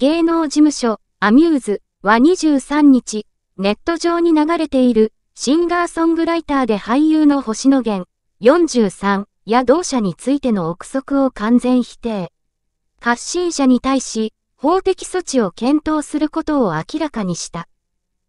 芸能事務所、アミューズは23日、ネット上に流れている、シンガーソングライターで俳優の星野源、43や同社についての憶測を完全否定。発信者に対し、法的措置を検討することを明らかにした。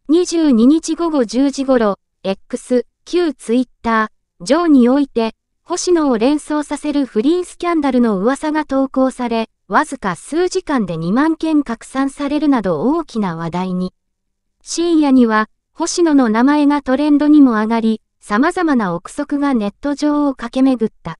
22日午後10時頃、X、旧 Twitter、上において、星野を連想させる不倫スキャンダルの噂が投稿され、わずか数時間で2万件拡散されるなど大きな話題に。深夜には、星野の名前がトレンドにも上がり、様々な憶測がネット上を駆け巡った。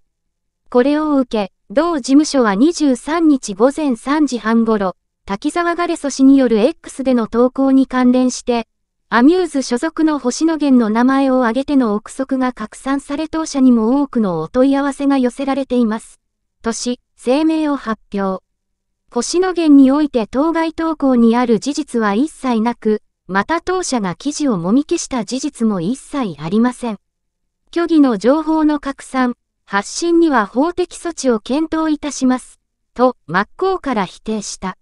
これを受け、同事務所は23日午前3時半頃、滝沢ガレソ氏による X での投稿に関連して、アミューズ所属の星野源の名前を挙げての憶測が拡散され当社にも多くのお問い合わせが寄せられています。とし、声明を発表。星野源において当該投稿にある事実は一切なく、また当社が記事をもみ消した事実も一切ありません。虚偽の情報の拡散、発信には法的措置を検討いたします。と、真っ向から否定した。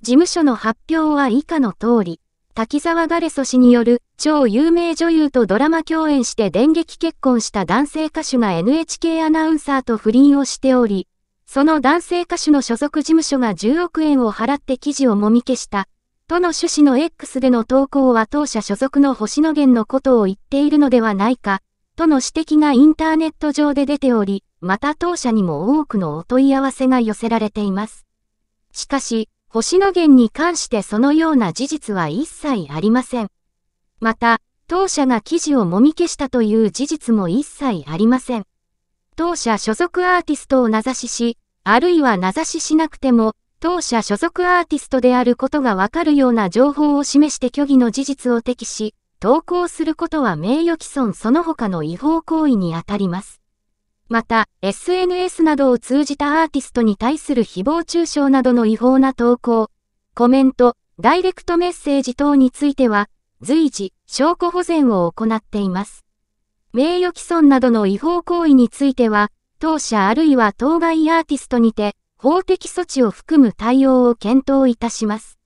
事務所の発表は以下の通り、滝沢ガレソ氏による超有名女優とドラマ共演して電撃結婚した男性歌手が NHK アナウンサーと不倫をしており、その男性歌手の所属事務所が10億円を払って記事をもみ消した、との趣旨の X での投稿は当社所属の星野源のことを言っているのではないか、との指摘がインターネット上で出ており、また当社にも多くのお問い合わせが寄せられています。しかし、星野源に関してそのような事実は一切ありません。また、当社が記事をもみ消したという事実も一切ありません。当社所属アーティストを名指しし、あるいは名指ししなくても、当社所属アーティストであることがわかるような情報を示して虚偽の事実を適し、投稿することは名誉毀損その他の違法行為にあたります。また、SNS などを通じたアーティストに対する誹謗中傷などの違法な投稿、コメント、ダイレクトメッセージ等については、随時、証拠保全を行っています。名誉毀損などの違法行為については、当社あるいは当該アーティストにて、法的措置を含む対応を検討いたします。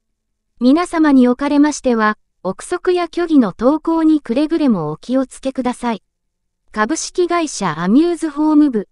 皆様におかれましては、憶測や虚偽の投稿にくれぐれもお気をつけください。株式会社アミューズホーム部